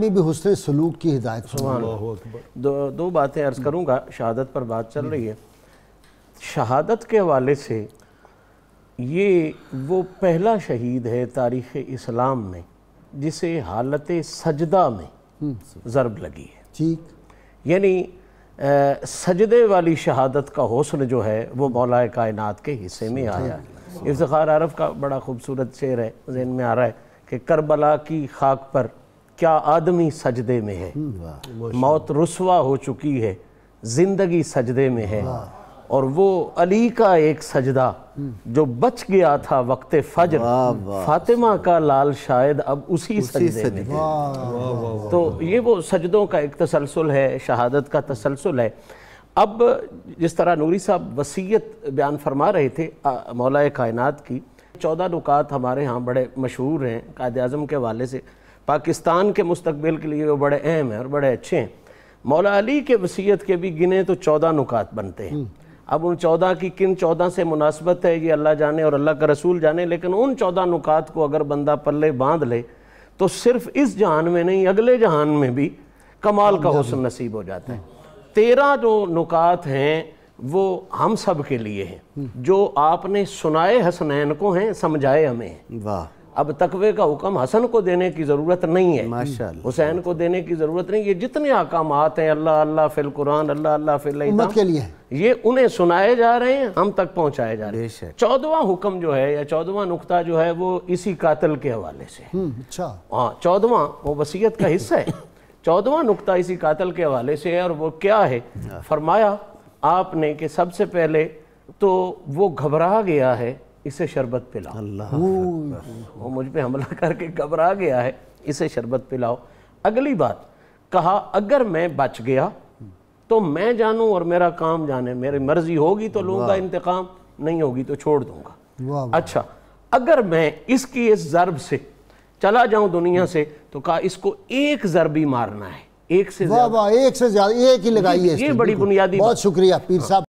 بھی حسن سلوک کی ہدایت دو دو باتیں عرض کروں گا شہادت پر بات چل رہی ہے شہادت کے حوالے سے یہ وہ پہلا شہید ہے تاریخ اسلام میں جسے حالت سجدہ میں ضرب لگی ہے ٹھیک یعنی سجدے والی شہادت کا حسن جو ہے وہ مولا کائنات کے حصے میں آیا ہے افتخار عرف کا بڑا خوبصورت شعر ہے ذہن میں آ رہا ہے کہ کربلا کی خاک پر کیا آدمی سجدے میں ہے موت رسوا ہو چکی ہے زندگی سجدے میں ہے اور وہ علی کا ایک سجدہ جو بچ گیا تھا وقت فجر فاطمہ کا لال شاید اب اسی سجدے میں ہے تو یہ وہ سجدوں کا ایک تسلسل ہے شہادت کا تسلسل ہے اب جس طرح نوری صاحب وسیعت بیان فرما رہے تھے مولا کائنات کی چودہ نکات ہمارے ہاں بڑے مشہور ہیں قائد اعظم کے والے سے پاکستان کے مستقبل کے لیے وہ بڑے اہم ہیں اور بڑے اچھے ہیں مولا علی کے وصیت کے بھی گنے تو چودہ نکات بنتے ہیں اب ان چودہ کی کن چودہ سے مناسبت ہے یہ اللہ جانے اور اللہ کا رسول جانے لیکن ان چودہ نکات کو اگر بندہ پلے باندھ لے تو صرف اس جہان میں نہیں اگلے جہان میں بھی کمال کا حسن نصیب ہو جاتا ہے تیرہ جو نکات ہیں وہ ہم سب کے لیے ہیں جو آپ نے سنائے حسنین کو ہیں سمجھائے ہمیں واہ اب تقوی کا حکم حسن کو دینے کی ضرورت نہیں ہے حسین کو دینے کی ضرورت نہیں یہ جتنے احکامات ہیں اللہ اللہ فی القرآن اللہ اللہ فی اللہ کے لیے یہ انہیں سنائے جا رہے ہیں ہم تک پہنچائے جا رہے ہیں چودواں حکم جو ہے یا نقطہ جو ہے وہ اسی قاتل کے حوالے سے اچھا۔ ہاں، وہ وسیعت کا حصہ ہے چودواں نقطہ اسی قاتل کے حوالے سے ہے اور وہ کیا ہے ہاں۔ فرمایا آپ نے کہ سب سے پہلے تو وہ گھبرا گیا ہے اسے شربت پلاؤ وہ مجھ پہ حملہ کر کے گھبرا گیا ہے اسے شربت پلاؤ اگلی بات کہا اگر میں بچ گیا تو میں جانوں اور میرا کام جانے میرے مرضی ہوگی تو لوں گا انتقام نہیں ہوگی تو چھوڑ دوں گا اچھا اگر میں اس کی اس ضرب سے چلا جاؤں دنیا سے تو کہا اس کو ایک ضربی مارنا ہے ایک سے زیادہ ایک ہی لگائی ہے یہ بڑی بنیادی بہت شکریہ پیر صاحب